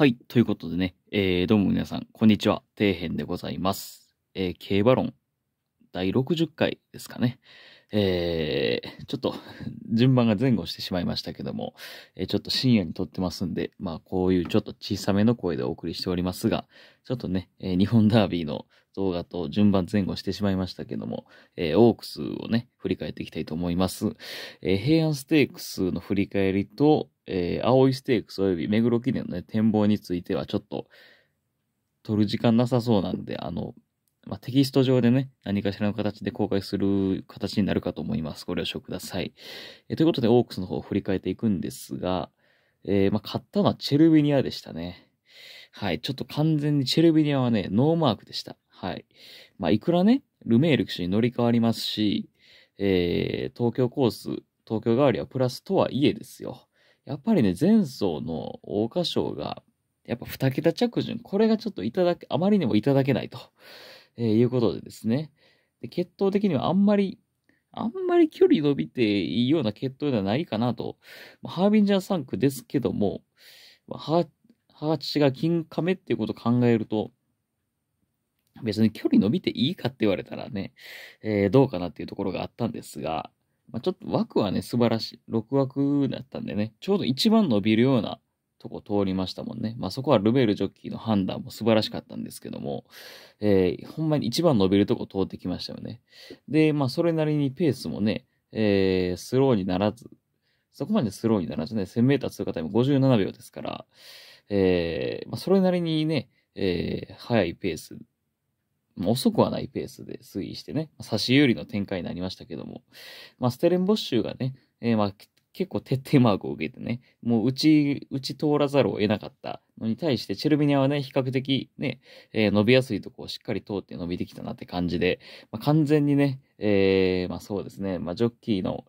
はい。ということでね、えー、どうも皆さん、こんにちは。底辺でございます。えー、競馬論、第60回ですかね。えー、ちょっと順番が前後してしまいましたけども、えー、ちょっと深夜に撮ってますんで、まあこういうちょっと小さめの声でお送りしておりますが、ちょっとね、えー、日本ダービーの動画と順番前後してしまいましたけども、えー、オークスをね、振り返っていきたいと思います。えー、平安ステークスの振り返りと、えー、青いステークス及び目黒記念のね、展望についてはちょっと、撮る時間なさそうなんで、あの、まあ、テキスト上でね、何かしらの形で公開する形になるかと思います。ご了承ください。えということで、オークスの方を振り返っていくんですが、えー、まあ、買ったのはチェルビニアでしたね。はい。ちょっと完全にチェルビニアはね、ノーマークでした。はい。まあ、いくらね、ルメール騎手に乗り換わりますし、えー、東京コース、東京代わりはプラスとはいえですよ。やっぱりね、前走の桜花賞が、やっぱ二桁着順、これがちょっといただけ、あまりにもいただけないと。えー、いうことでですねで、血統的にはあんまり、あんまり距離伸びていいような血統ではないかなと。まあ、ハービンジャー3区ですけども、まあ、ハーチが金亀っていうことを考えると、別に距離伸びていいかって言われたらね、えー、どうかなっていうところがあったんですが、まあ、ちょっと枠はね、素晴らしい。6枠だったんでね、ちょうど一番伸びるようなとこ通りましたもんね。まあそこはルベールジョッキーの判断も素晴らしかったんですけども、えー、ほんまに一番伸びるとこ通ってきましたよね。で、まあそれなりにペースもね、えー、スローにならず、そこまでスローにならずね、1000メーター通過タイム57秒ですから、えー、まあそれなりにね、えー、速いペース、遅くはないペースで推移してね、差し有利の展開になりましたけども、まあステレンボッシュがね、えー、まあ、結構徹底マークを受けてね、もう打ち、うち通らざるを得なかったのに対して、チェルミニアはね、比較的ね、えー、伸びやすいとこをしっかり通って伸びてきたなって感じで、まあ、完全にね、えー、まあそうですね、まあジョッキーの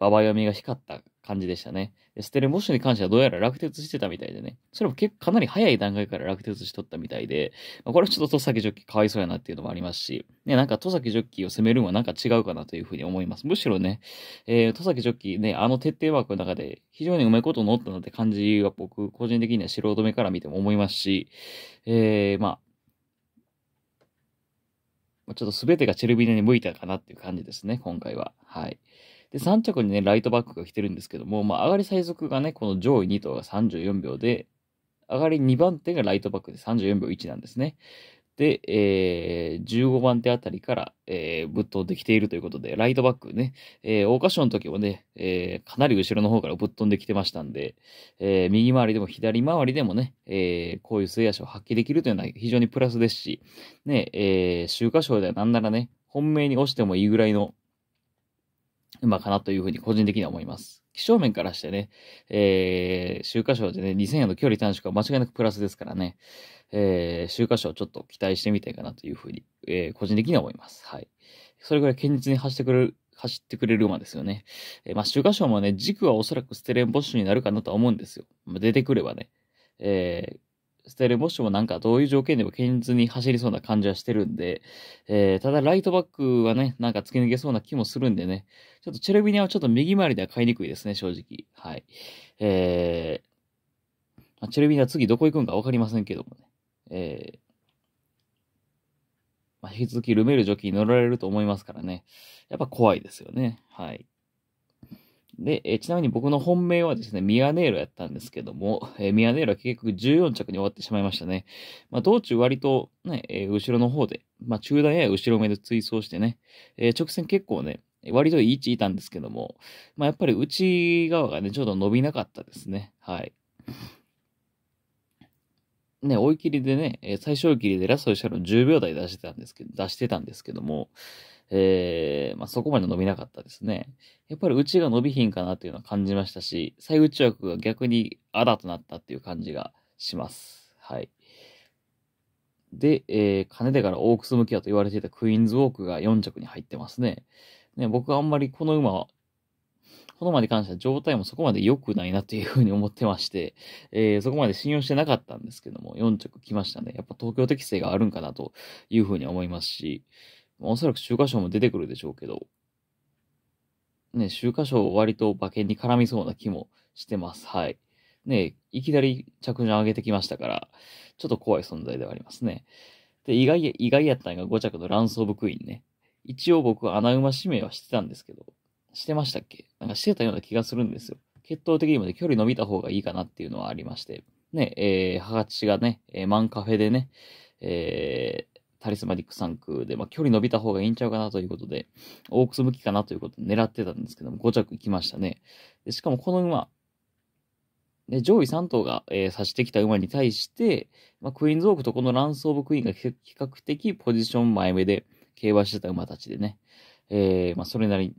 馬場読みが光った感じでしたね。ステレモッシュに関してはどうやら落鉄してたみたいでね。それも結構かなり早い段階から落鉄しとったみたいで、まあ、これはちょっと戸崎ジョッキかわいそうやなっていうのもありますし、ね、なんか戸崎ジョッキを攻めるのはなんか違うかなというふうに思います。むしろね、えー、戸崎ジョッキね、あの徹底ワークの中で非常にうまいこと乗ったなって感じは僕個人的には素人目から見ても思いますし、えー、まあ、ちょっと全てがチェルビネに向いたかなっていう感じですね、今回は。はい。で、3着にね、ライトバックが来てるんですけども、まあ、上がり最速がね、この上位2頭が34秒で、上がり2番手がライトバックで34秒1なんですね。で、えー、15番手あたりから、えー、ぶっ飛んできているということで、ライトバックね、えー、桜花賞の時もね、えー、かなり後ろの方からぶっ飛んできてましたんで、えー、右回りでも左回りでもね、えー、こういう末足を発揮できるというのは非常にプラスですし、ね、えー、秋華賞ではなんならね、本命に押してもいいぐらいの、馬かなというふうに個人的には思います。気象面からしてね、えー、週刊賞でね、2000円の距離短縮は間違いなくプラスですからね、えー、週刊賞ちょっと期待してみたいかなというふうに、えー、個人的には思います。はい。それぐらい堅実に走ってくれる、走ってくれる馬ですよね。えー、まあ、週刊賞もね、軸はおそらくステレンボッシュになるかなとは思うんですよ。出てくればね。えー、ステレモッシュもなんかどういう条件でも堅実に走りそうな感じはしてるんで、えー、ただライトバックはね、なんか突き抜けそうな気もするんでね、ちょっとチェルビニアはちょっと右回りでは買いにくいですね、正直。はい。えー、まあ、チェルビニア次どこ行くんかわかりませんけどもね。えー、まあ、引き続きルメールジョキに乗られると思いますからね。やっぱ怖いですよね。はい。で、えちなみに僕の本命はですね、ミアネーロやったんですけども、えミアネーロは結局14着に終わってしまいましたね。まあ、道中割とね、え後ろの方で、まあ、中段や後ろ目で追走してね、え直線結構ね、割といい位置いたんですけども、まあ、やっぱり内側がね、ちょっと伸びなかったですね。はい。ね、追い切りでね、最小切りでラスト1車の10秒台出してたんですけど、出してたんですけども、えー、まあ、そこまで伸びなかったですね。やっぱりうちが伸びひんかなっていうのは感じましたし、再内枠が逆にあだとなったっていう感じがします。はい。で、えー、金ねからオークス向きだと言われていたクイーンズウォークが4着に入ってますね。ね、僕はあんまりこの馬は、この馬に関しては状態もそこまで良くないなっていうふうに思ってまして、えー、そこまで信用してなかったんですけども、4着来ましたね。やっぱ東京適性があるんかなというふうに思いますし、おそらく秋華賞も出てくるでしょうけど、ね、秋華賞割と馬券に絡みそうな気もしてます。はい。ね、いきなり着順上げてきましたから、ちょっと怖い存在ではありますね。で、意外や、意外やったんが5着のランスオブクイーンね。一応僕穴馬指名はしてたんですけど、してましたっけなんかしてたような気がするんですよ。血統的にもね、距離伸びた方がいいかなっていうのはありまして。ね、えー、ハガチがね、えー、マンカフェでね、えタリスマティック3区で、まあ、距離伸びた方がいいんちゃうかなということで、オークス向きかなということで狙ってたんですけども、5着行きましたね。でしかもこの馬、で上位3頭が、えー、指してきた馬に対して、まあ、クイーンズオークとこのランス・オブ・クイーンが比較的ポジション前目で競馬してた馬たちでね、えー、まあ、それなりに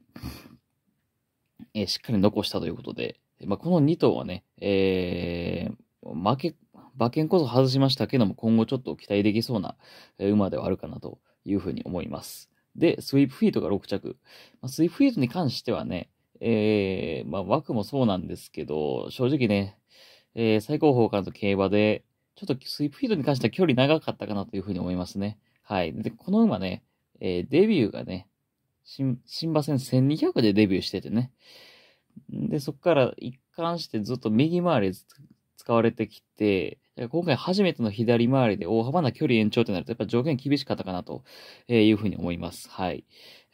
えー、しっかり残したということで、まあ、この2頭はね、えー、負け馬券こそ外しましたけども、今後ちょっと期待できそうな馬ではあるかなというふうに思います。で、スイープフィートが6着。まあ、スイープフィートに関してはね、えー、まあ、枠もそうなんですけど、正直ね、えー、最高峰からの競馬で、ちょっとスイープフィートに関しては距離長かったかなというふうに思いますね。はい。で、この馬ね、えー、デビューがね、新馬戦1200でデビューしててね。で、そこから一貫してずっと右回り使われてきて、今回初めての左回りで大幅な距離延長となると、やっぱ条件厳しかったかなというふうに思います。はい。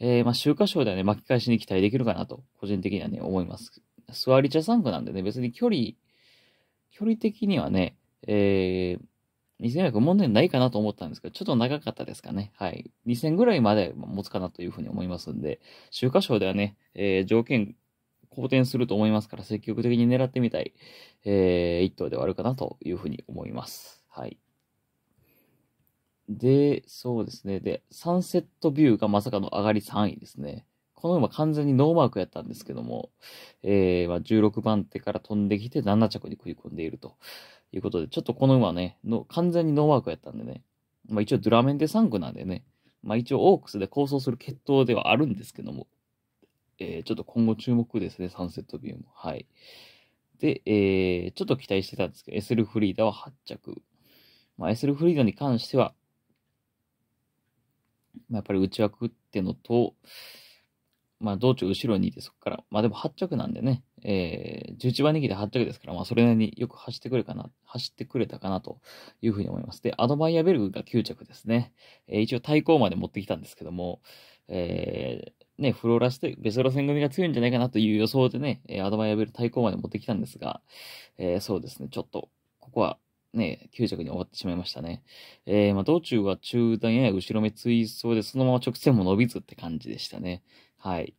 えー、まあ、週刊賞ではね、巻き返しに期待できるかなと、個人的にはね、思います。スワリチャ3区なんでね、別に距離、距離的にはね、えー、2 5 0 0問題ないかなと思ったんですけど、ちょっと長かったですかね。はい。2000ぐらいまで持つかなというふうに思いますんで、週刊賞ではね、えー、条件好転すると思いますから、積極的に狙ってみたい、えー、一頭ではあるかなというふうに思います。はい。で、そうですね。で、サンセットビューがまさかの上がり3位ですね。この馬完全にノーマークやったんですけども、えー、まあ、16番手から飛んできて7着に食い込んでいるということで、ちょっとこの馬ね、の完全にノーマークやったんでね、まあ、一応ドラメンテ3区なんでね、まあ、一応オークスで構想する決闘ではあるんですけども、えー、ちょっと今後注目ですね、サンセットビューも。はい。で、えー、ちょっと期待してたんですけど、エスルフリーダは8着。まあ、エスルフリーダに関しては、まあ、やっぱり内枠ってのと、まあ、道中後ろにいて、そこから、まあでも8着なんでね、えー、11番人気で8着ですから、まあそれなりによく走ってくれかな、走ってくれたかなというふうに思います。で、アドバイアベルグが9着ですね。えー、一応対抗まで持ってきたんですけども、えー、ね、フローラして、ベストロ戦組が強いんじゃないかなという予想でね、えー、アベル対抗まで持ってきたんですが、えー、そうですね、ちょっと、ここは、ね、9着に終わってしまいましたね。えー、まあ、道中は中段や後ろ目追走で、そのまま直線も伸びずって感じでしたね。はい。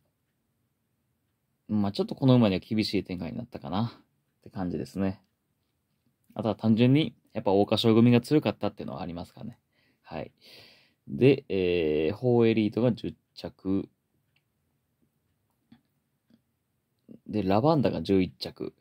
まあ、ちょっとこの馬には厳しい展開になったかなって感じですね。あとは単純に、やっぱ桜花賞組が強かったっていうのはありますかね。はい。で、えー、ーエリートが10着、で、ラバンダが11着。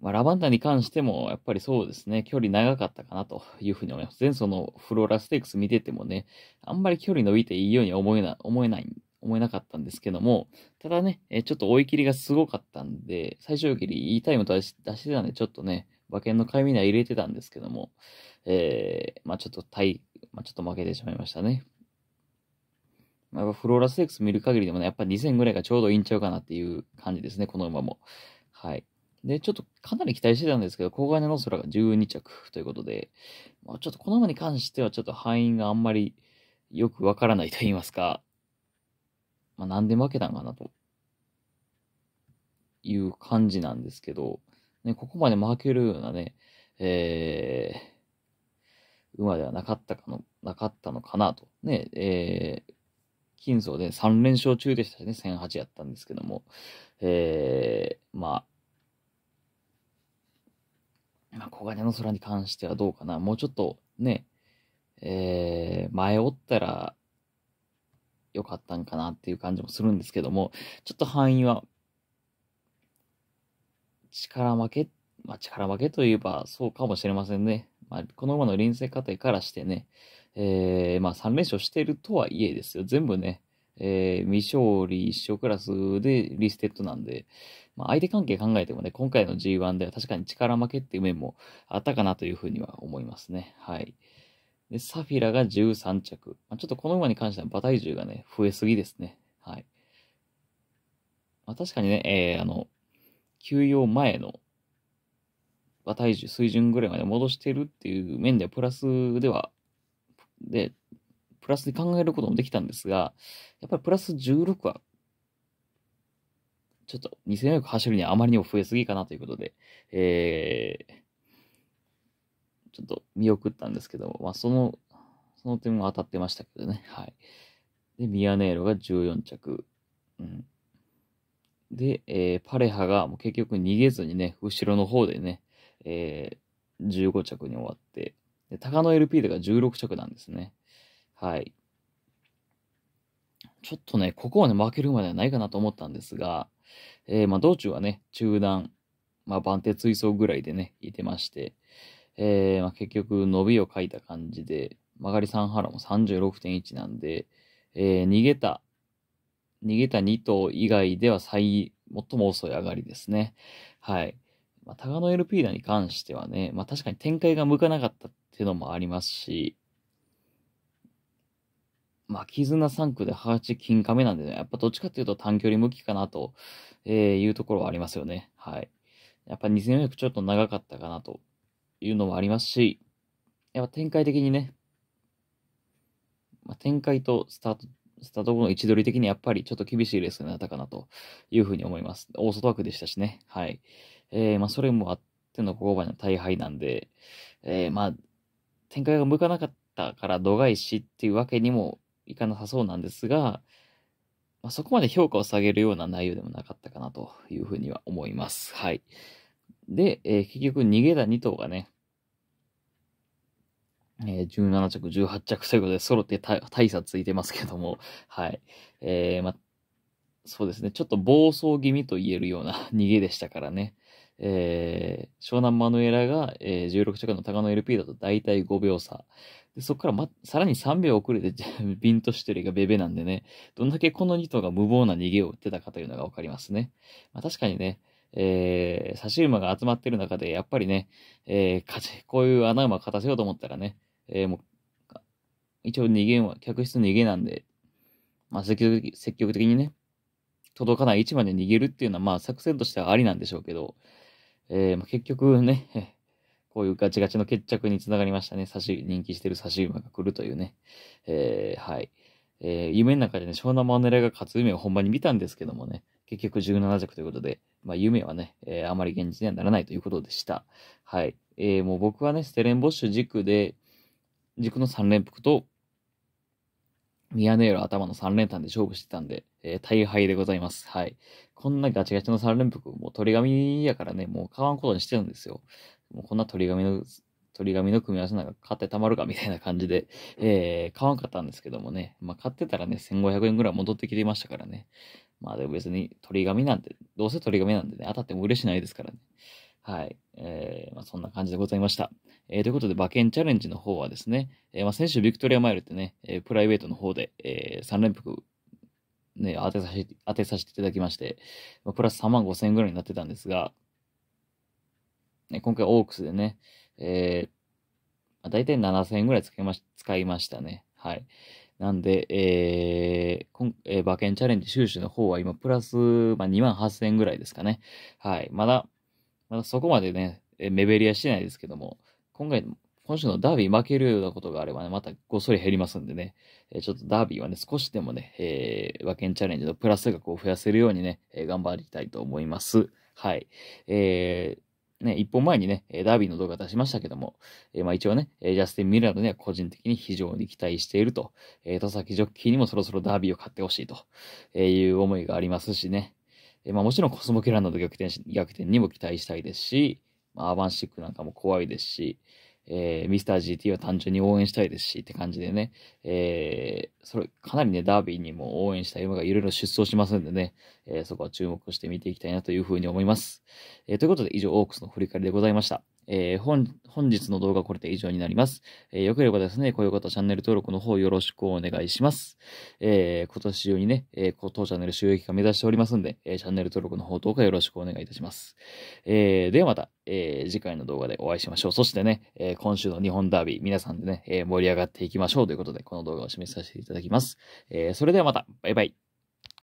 まあ、ラバンダに関しても、やっぱりそうですね、距離長かったかなというふうに思います。前走のフローラステークス見ててもね、あんまり距離伸びていいように思えな、思えない、思えなかったんですけども、ただね、えちょっと追い切りがすごかったんで、最終切りいいタイムと出してたんで、ちょっとね、馬券の買いみには入れてたんですけども、えー、まあちょっと対、まあちょっと負けてしまいましたね。やっぱフローラス X 見る限りでもね、やっぱ2000ぐらいがちょうどいいんちゃうかなっていう感じですね、この馬も。はい。で、ちょっとかなり期待してたんですけど、郊外の空が12着ということで、まあ、ちょっとこの馬に関してはちょっと敗因があんまりよくわからないと言いますか、まあ、なんで負けたんかなという感じなんですけど、ね、ここまで負けるようなね、えー、馬ではなかったかの、なかったのかなと。ね、えー、金層で3連勝中でしたしね、1008やったんですけども、えー、まあ、まあ、小金の空に関してはどうかな。もうちょっとね、えー、前折ったら良かったんかなっていう感じもするんですけども、ちょっと範囲は、力負け、まあ力負けといえばそうかもしれませんね。まあ、この馬の臨戦過程からしてね、えー、まあ3連勝してるとはいえですよ。全部ね、えー、未勝利1勝クラスでリステッドなんで、まあ、相手関係考えてもね、今回の G1 では確かに力負けっていう面もあったかなというふうには思いますね。はい。で、サフィラが13着。まあ、ちょっとこの馬に関しては馬体重がね、増えすぎですね。はい。まあ、確かにね、えー、あの、休養前の馬体重水準ぐらいまで戻してるっていう面ではプラスではで、プラスで考えることもできたんですが、やっぱりプラス16は、ちょっと2400走るにはあまりにも増えすぎかなということで、えー、ちょっと見送ったんですけども、まあ、その、その点も当たってましたけどね。はい。で、ミヤネーロが14着。うん。で、えー、パレハがもう結局逃げずにね、後ろの方でね、えー、15着に終わって、で、カノ LP でが16着なんですね。はい。ちょっとね、ここはね、負けるまではないかなと思ったんですが、えー、まあ、道中はね、中断、まあ、番手追走ぐらいでね、いてまして、えー、まあ、結局、伸びを書いた感じで、曲がり3原も36.1なんで、えー、逃げた、逃げた2頭以外では最、最も遅い上がりですね。はい。まあ、タガノエルピーダに関してはね、まあ確かに展開が向かなかったっていうのもありますし、まあ、絆3区で8金亀なんでね、やっぱどっちかっていうと短距離向きかなというところはありますよね。はい。やっぱ2400ちょっと長かったかなというのもありますし、やっぱ展開的にね、まあ、展開とスタート、スタート後の位置取り的にやっぱりちょっと厳しいレースになったかなというふうに思います。大外枠でしたしね。はい。えー、まあ、それもあってのここまでの大敗なんで、えー、まあ、展開が向かなかったから度外視っていうわけにもいかなさそうなんですが、まあ、そこまで評価を下げるような内容でもなかったかなというふうには思います。はい。で、えー、結局逃げた2頭がね、えー、17着、18着ということで揃って大差ついてますけども、はい。えー、ま、そうですね。ちょっと暴走気味と言えるような 逃げでしたからね。えー、湘南マヌエラが、えー、16着の高野 LP だと大体5秒差。でそこから、ま、さらに3秒遅れて、ビンとしてるがベベなんでね、どんだけこの2頭が無謀な逃げを打ってたかというのがわかりますね。まあ、確かにね、えー、差し馬が集まってる中で、やっぱりね、えー、勝ち、こういう穴馬勝たせようと思ったらね、えー、もう、一応逃げは、客室逃げなんで、まあ、積極的にね、届かない位置まで逃げるっていうのは、まあ、作戦としてはありなんでしょうけど、えー、結局ね、こういうガチガチの決着につながりましたね。差し、人気してる差し馬が来るというね。えー、はい。えー、夢の中でね、湘南マネラが勝つ夢を本番に見たんですけどもね、結局17着ということで、まあ、夢はね、えー、あまり現実にはならないということでした。はい。えー、もう僕はね、ステレンボッシュ軸で、軸の3連複と、ミヤネ屋ル頭の3連単で勝負してたんで、えー、大敗でございます。はい。こんなガチガチの3連服、もう鳥紙やからね、もう買わんことにしてるんですよ。もうこんな鳥紙の、鳥紙の組み合わせなんか買ってたまるかみたいな感じで、えー、買わんかったんですけどもね。まあ買ってたらね、1500円ぐらい戻ってきてましたからね。まあでも別に鳥紙なんて、どうせ鳥紙なんでね、当たっても嬉しないですからね。はい。えー、まあ、そんな感じでございました。えー、ということで、馬券チャレンジの方はですね、えー、まあ、先週ビクトリアマイルってね、えプライベートの方で、え3連服、ね、当てさせて、当てさせていただきまして、まあ、プラス3万5千円ぐらいになってたんですが、ね、今回オークスでね、えまあ、大体7千円ぐらい使いまし、使いましたね。はい。なんで、えー、今えー、馬券チャレンジ収支の方は今、プラス、まあ、2万8千円ぐらいですかね。はい。まだ、まだそこまでね、目減りはしてないですけども、今回、今週のダービー負けるようなことがあればね、またごっそり減りますんでね、ちょっとダービーはね、少しでもね、えー、馬券チャレンジのプラス額を増やせるようにね、頑張りたいと思います。はい。えー、ね、一本前にね、ダービーの動画出しましたけども、えー、まあ一応ね、ジャスティン・ミラードには個人的に非常に期待していると、えー、戸崎ジョッキーにもそろそろダービーを買ってほしいという思いがありますしね、えまあ、もちろんコスモキランドの逆転逆転にも期待したいですし、まあ、アーバンシックなんかも怖いですし、えー、ミスター GT は単純に応援したいですしって感じでね、えー、それかなりね、ダービーにも応援した馬がいろいろ出走しますんでね、えー、そこは注目して見ていきたいなというふうに思います。えー、ということで以上、オークスの振り返りでございました。えー、本、本日の動画これで以上になります。えー、よければですね、高評価とチャンネル登録の方よろしくお願いします。えー、今年中にね、えー、当チャンネル収益化目指しておりますんで、えー、チャンネル登録の方どうかよろしくお願いいたします。えー、ではまた、えー、次回の動画でお会いしましょう。そしてね、えー、今週の日本ダービー、皆さんでね、えー、盛り上がっていきましょうということで、この動画を示させていただきます。えー、それではまた、バイバイ。